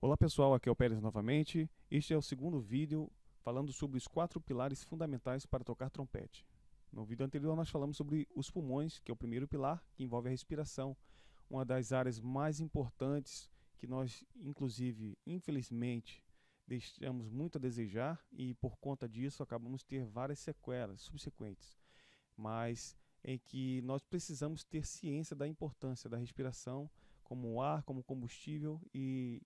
Olá pessoal, aqui é o Pérez novamente. Este é o segundo vídeo falando sobre os quatro pilares fundamentais para tocar trompete. No vídeo anterior nós falamos sobre os pulmões, que é o primeiro pilar, que envolve a respiração, uma das áreas mais importantes que nós, inclusive, infelizmente, deixamos muito a desejar e por conta disso acabamos ter várias sequelas subsequentes. Mas em que nós precisamos ter ciência da importância da respiração como ar, como combustível e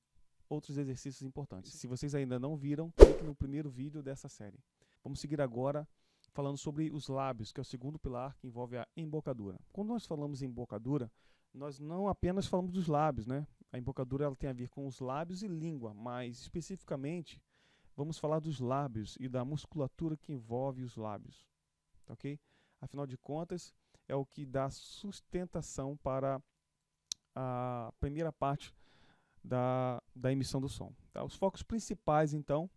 outros exercícios importantes. Se vocês ainda não viram, clique no primeiro vídeo dessa série. Vamos seguir agora falando sobre os lábios, que é o segundo pilar que envolve a embocadura. Quando nós falamos em embocadura, nós não apenas falamos dos lábios, né? A embocadura ela tem a ver com os lábios e língua, mas especificamente vamos falar dos lábios e da musculatura que envolve os lábios, tá ok? Afinal de contas, é o que dá sustentação para a primeira parte da, da emissão do som. Tá? Os focos principais, então,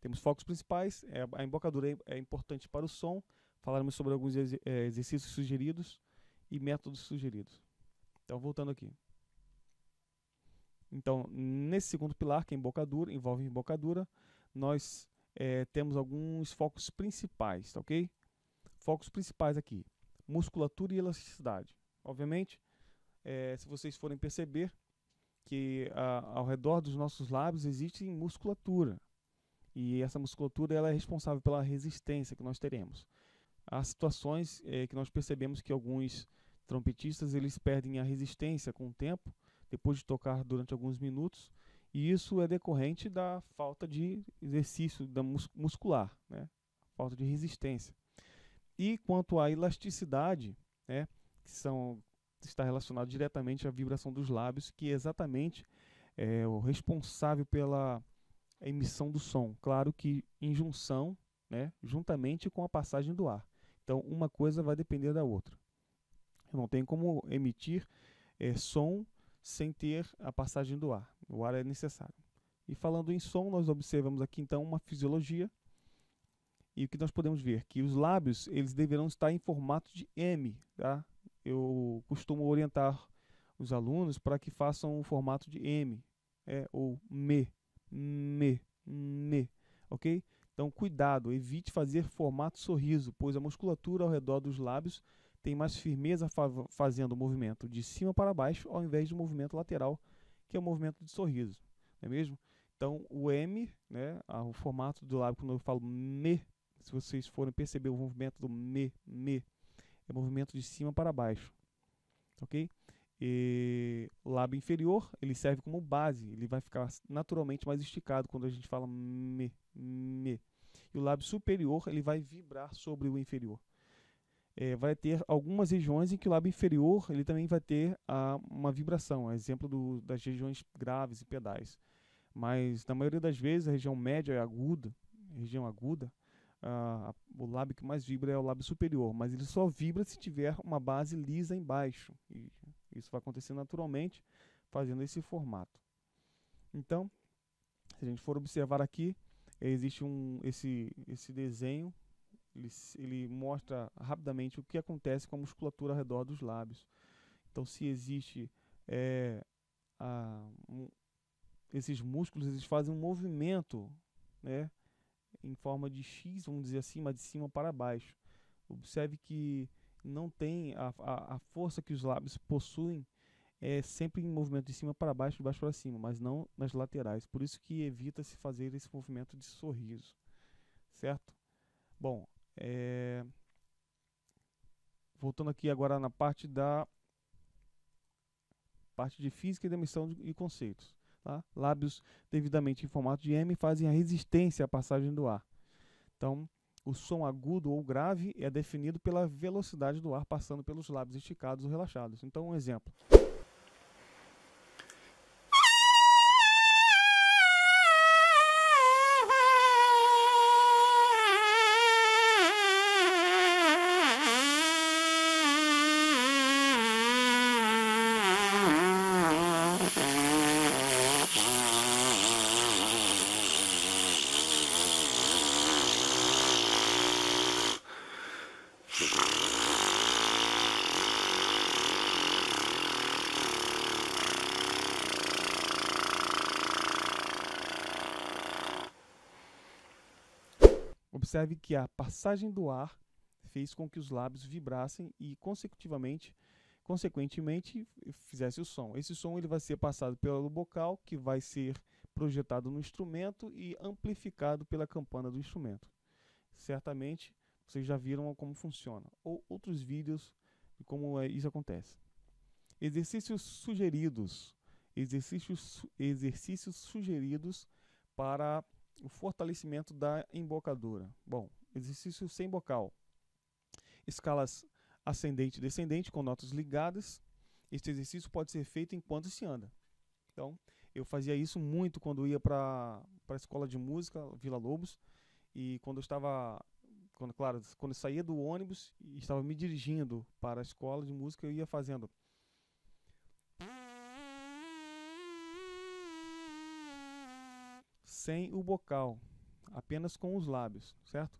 temos focos principais, é, a embocadura é, é importante para o som, falaremos sobre alguns ex, é, exercícios sugeridos e métodos sugeridos. Então, voltando aqui. Então, nesse segundo pilar, que é embocadura, envolve embocadura, nós é, temos alguns focos principais, tá ok? Focos principais aqui, musculatura e elasticidade. Obviamente, é, se vocês forem perceber, que a, ao redor dos nossos lábios existe musculatura. E essa musculatura ela é responsável pela resistência que nós teremos. Há situações é, que nós percebemos que alguns trompetistas eles perdem a resistência com o tempo, depois de tocar durante alguns minutos, e isso é decorrente da falta de exercício da mus muscular, né? falta de resistência. E quanto à elasticidade, né, que são está relacionado diretamente à vibração dos lábios, que é exatamente é, o responsável pela emissão do som. Claro que em junção, né, juntamente com a passagem do ar. Então, uma coisa vai depender da outra. não tem como emitir é, som sem ter a passagem do ar. O ar é necessário. E falando em som, nós observamos aqui então uma fisiologia e o que nós podemos ver que os lábios eles deverão estar em formato de M, tá? eu costumo orientar os alunos para que façam o formato de M, é, ou me, me, me, ok? Então, cuidado, evite fazer formato sorriso, pois a musculatura ao redor dos lábios tem mais firmeza fa fazendo o movimento de cima para baixo, ao invés do movimento lateral, que é o movimento de sorriso, não é mesmo? Então, o M, né, o formato do lábio, quando eu falo me, se vocês forem perceber o movimento do me, me, é movimento de cima para baixo. Ok? E o lábio inferior ele serve como base, ele vai ficar naturalmente mais esticado quando a gente fala me, me. E o lábio superior ele vai vibrar sobre o inferior. É, vai ter algumas regiões em que o lábio inferior ele também vai ter a, uma vibração, a exemplo do, das regiões graves e pedais. Mas na maioria das vezes a região média e é aguda, região aguda, Uh, o lábio que mais vibra é o lábio superior, mas ele só vibra se tiver uma base lisa embaixo. E isso vai acontecer naturalmente, fazendo esse formato. Então, se a gente for observar aqui, existe um, esse, esse desenho, ele, ele mostra rapidamente o que acontece com a musculatura ao redor dos lábios. Então, se existe é, a, um, esses músculos, eles fazem um movimento, né? em forma de X, vamos dizer assim, mas de cima para baixo. Observe que não tem a, a, a força que os lábios possuem é sempre em movimento de cima para baixo, de baixo para cima, mas não nas laterais. Por isso que evita-se fazer esse movimento de sorriso, certo? Bom, é... voltando aqui agora na parte da parte de física e demissão de, e conceitos. Tá? Lábios devidamente em formato de M fazem a resistência à passagem do ar. Então, o som agudo ou grave é definido pela velocidade do ar passando pelos lábios esticados ou relaxados. Então, um exemplo. Observe que a passagem do ar fez com que os lábios vibrassem e, consecutivamente, consequentemente, fizesse o som. Esse som ele vai ser passado pelo bocal, que vai ser projetado no instrumento e amplificado pela campana do instrumento. Certamente vocês já viram como funciona, ou outros vídeos de como é, isso acontece. Exercícios sugeridos. Exercícios, exercícios sugeridos para o fortalecimento da embocadura. Bom, exercício sem bocal. Escalas ascendente e descendente com notas ligadas. Este exercício pode ser feito enquanto se anda. Então, eu fazia isso muito quando ia para a escola de música, Vila Lobos, e quando eu estava, quando, claro, quando eu saía do ônibus e estava me dirigindo para a escola de música, eu ia fazendo sem o bocal, apenas com os lábios, certo?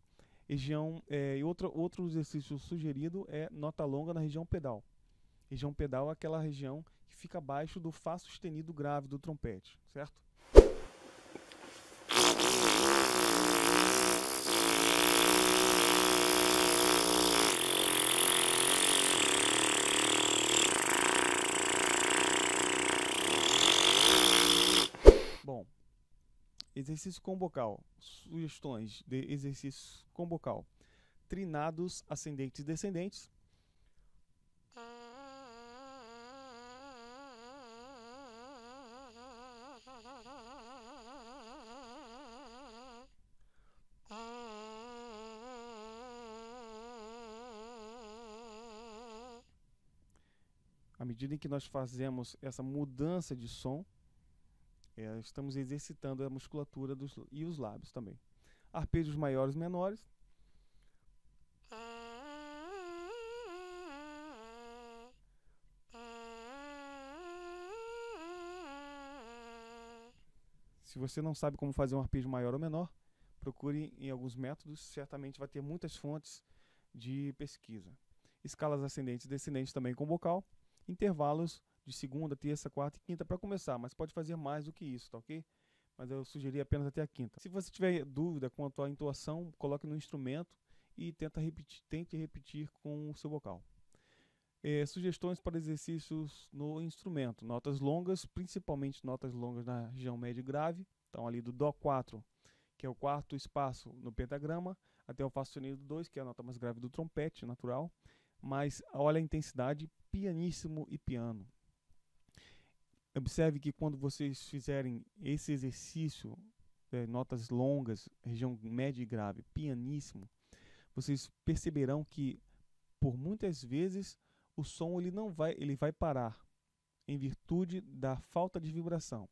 Região, é, e outro outro exercício sugerido é nota longa na região pedal. Região pedal é aquela região que fica abaixo do Fá sustenido grave do trompete, certo? exercício com bocal, sugestões de exercícios com bocal, trinados ascendentes e descendentes. À medida em que nós fazemos essa mudança de som, é, estamos exercitando a musculatura dos, e os lábios também. Arpejos maiores e menores. Se você não sabe como fazer um arpejo maior ou menor, procure em alguns métodos, certamente vai ter muitas fontes de pesquisa. Escalas ascendentes e descendentes também com vocal, intervalos de segunda, terça, quarta e quinta para começar, mas pode fazer mais do que isso, tá ok? Mas eu sugeri apenas até a quinta. Se você tiver dúvida quanto à intuação, coloque no instrumento e tenta repetir, tente repetir com o seu vocal. É, sugestões para exercícios no instrumento. Notas longas, principalmente notas longas na região média e grave. Então, ali do Dó 4, que é o quarto espaço no pentagrama, até o Fá sustenido 2, que é a nota mais grave do trompete natural. Mas olha a intensidade, pianíssimo e piano. Observe que quando vocês fizerem esse exercício, é, notas longas, região média e grave, pianíssimo, vocês perceberão que por muitas vezes o som ele não vai, ele vai parar em virtude da falta de vibração.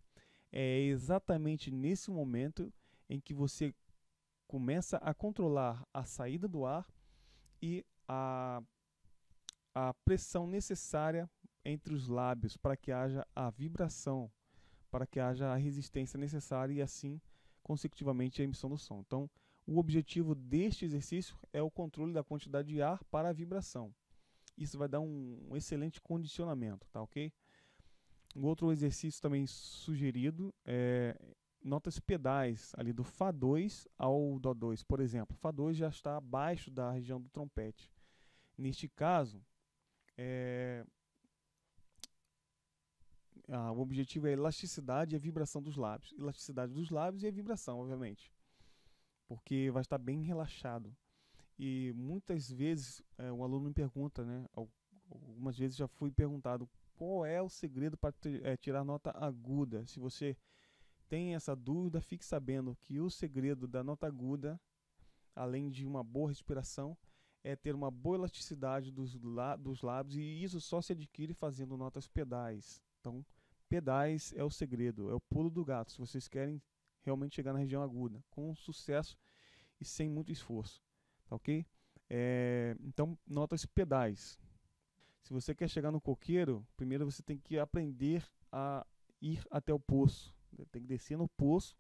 É exatamente nesse momento em que você começa a controlar a saída do ar e a, a pressão necessária entre os lábios para que haja a vibração, para que haja a resistência necessária e assim consecutivamente a emissão do som. Então, o objetivo deste exercício é o controle da quantidade de ar para a vibração. Isso vai dar um, um excelente condicionamento, tá ok? Um outro exercício também sugerido é notas pedais ali do Fá2 ao Dó2, por exemplo. Fá2 já está abaixo da região do trompete. Neste caso, é, o objetivo é a elasticidade e a vibração dos lábios. Elasticidade dos lábios e a vibração, obviamente. Porque vai estar bem relaxado. E muitas vezes é, o aluno me pergunta, né? Algumas vezes já fui perguntado qual é o segredo para é, tirar nota aguda. Se você tem essa dúvida, fique sabendo que o segredo da nota aguda, além de uma boa respiração, é ter uma boa elasticidade dos, dos lábios e isso só se adquire fazendo notas pedais. Então, Pedais é o segredo, é o pulo do gato, se vocês querem realmente chegar na região aguda, com sucesso e sem muito esforço, tá ok? É, então, nota-se pedais. Se você quer chegar no coqueiro, primeiro você tem que aprender a ir até o poço. Né? Tem que descer no poço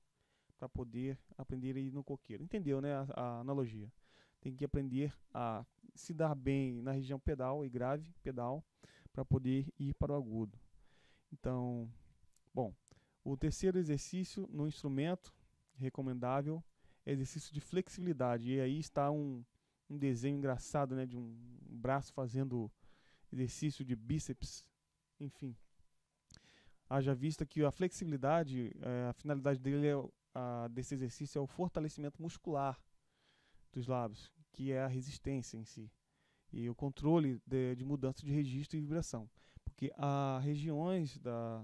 para poder aprender a ir no coqueiro. Entendeu, né, a, a, analogia? Tem que aprender a se dar bem na região pedal e grave, pedal, para poder ir para o agudo. Então, bom, o terceiro exercício no instrumento recomendável é exercício de flexibilidade. E aí está um, um desenho engraçado, né, de um braço fazendo exercício de bíceps, enfim. Haja vista que a flexibilidade, é, a finalidade dele é, a, desse exercício é o fortalecimento muscular dos lábios, que é a resistência em si, e o controle de, de mudança de registro e vibração porque há regiões da,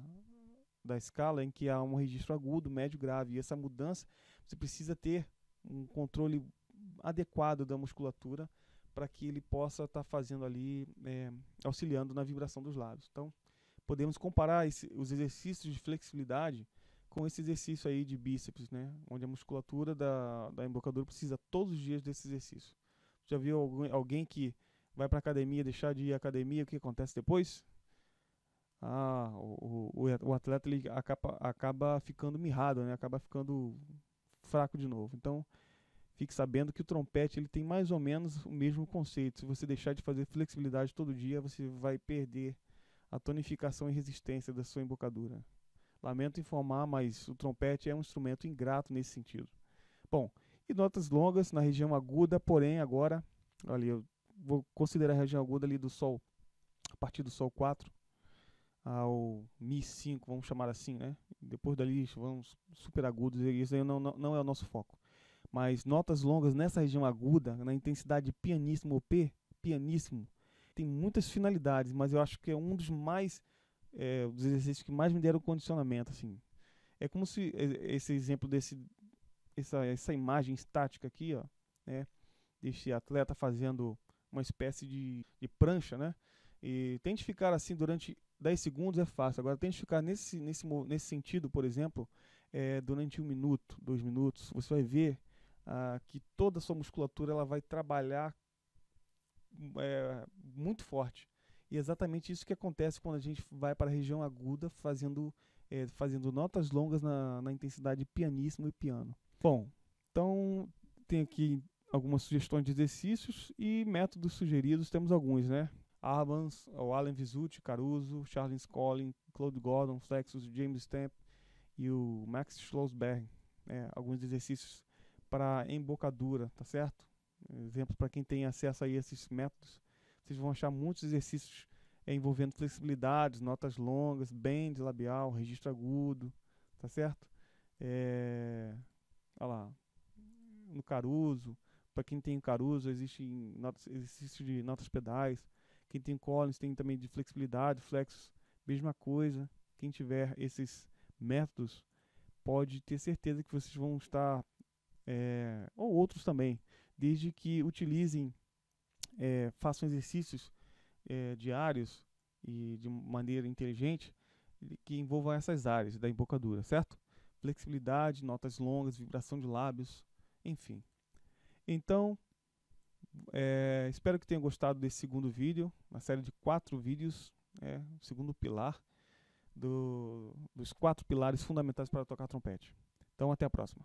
da escala em que há um registro agudo, médio, grave. E essa mudança, você precisa ter um controle adequado da musculatura para que ele possa estar tá fazendo ali, é, auxiliando na vibração dos lábios. Então, podemos comparar esse, os exercícios de flexibilidade com esse exercício aí de bíceps, né? Onde a musculatura da, da embocadura precisa todos os dias desse exercício. Já viu alguém, alguém que vai para academia, deixar de ir à academia, o que acontece depois? ah, o, o, atleta ele acaba, acaba ficando mirrado, né? acaba ficando fraco de novo. Então, fique sabendo que o trompete ele tem mais ou menos o mesmo conceito. Se você deixar de fazer flexibilidade todo dia, você vai perder a tonificação e resistência da sua embocadura. Lamento informar, mas o trompete é um instrumento ingrato nesse sentido. Bom, e notas longas na região aguda, porém agora, olha, eu vou considerar a região aguda ali do Sol, a partir do Sol 4, ao Mi 5, vamos chamar assim, né? Depois dali vamos super agudos, isso aí não, não, não é o nosso foco. Mas notas longas nessa região aguda, na intensidade pianíssimo, OP, pianíssimo, tem muitas finalidades, mas eu acho que é um dos mais, é, dos exercícios que mais me deram condicionamento, assim. É como se esse exemplo desse, essa, essa imagem estática aqui, ó, né? Deste atleta fazendo uma espécie de, de prancha, né? E tente ficar assim durante 10 segundos é fácil. Agora, tente ficar nesse, nesse, nesse sentido, por exemplo, é, durante um minuto, dois minutos. Você vai ver ah, que toda a sua musculatura ela vai trabalhar é, muito forte. E é exatamente isso que acontece quando a gente vai para a região aguda, fazendo, é, fazendo notas longas na, na intensidade pianíssimo e piano. Bom, então tem aqui algumas sugestões de exercícios e métodos sugeridos, temos alguns, né? Arbans, o Alan Visucci, Caruso, Charles Collin, Claude Gordon, Flexus, James Stamp e o Max Schlossberg. Né? Alguns exercícios para embocadura, tá certo? Exemplos para quem tem acesso a esses métodos. Vocês vão achar muitos exercícios eh, envolvendo flexibilidades, notas longas, bend labial, registro agudo, tá certo? É, olha lá, no Caruso, para quem tem o Caruso, existe notas, de notas pedais, quem tem Collins tem também de flexibilidade, flex, mesma coisa. Quem tiver esses métodos, pode ter certeza que vocês vão estar, é, ou outros também, desde que utilizem, é, façam exercícios é, diários e de maneira inteligente que envolvam essas áreas da embocadura, certo? Flexibilidade, notas longas, vibração de lábios, enfim. Então, é, espero que tenham gostado desse segundo vídeo, uma série de quatro vídeos, é, o segundo pilar do, dos quatro pilares fundamentais para tocar trompete. Então, até a próxima.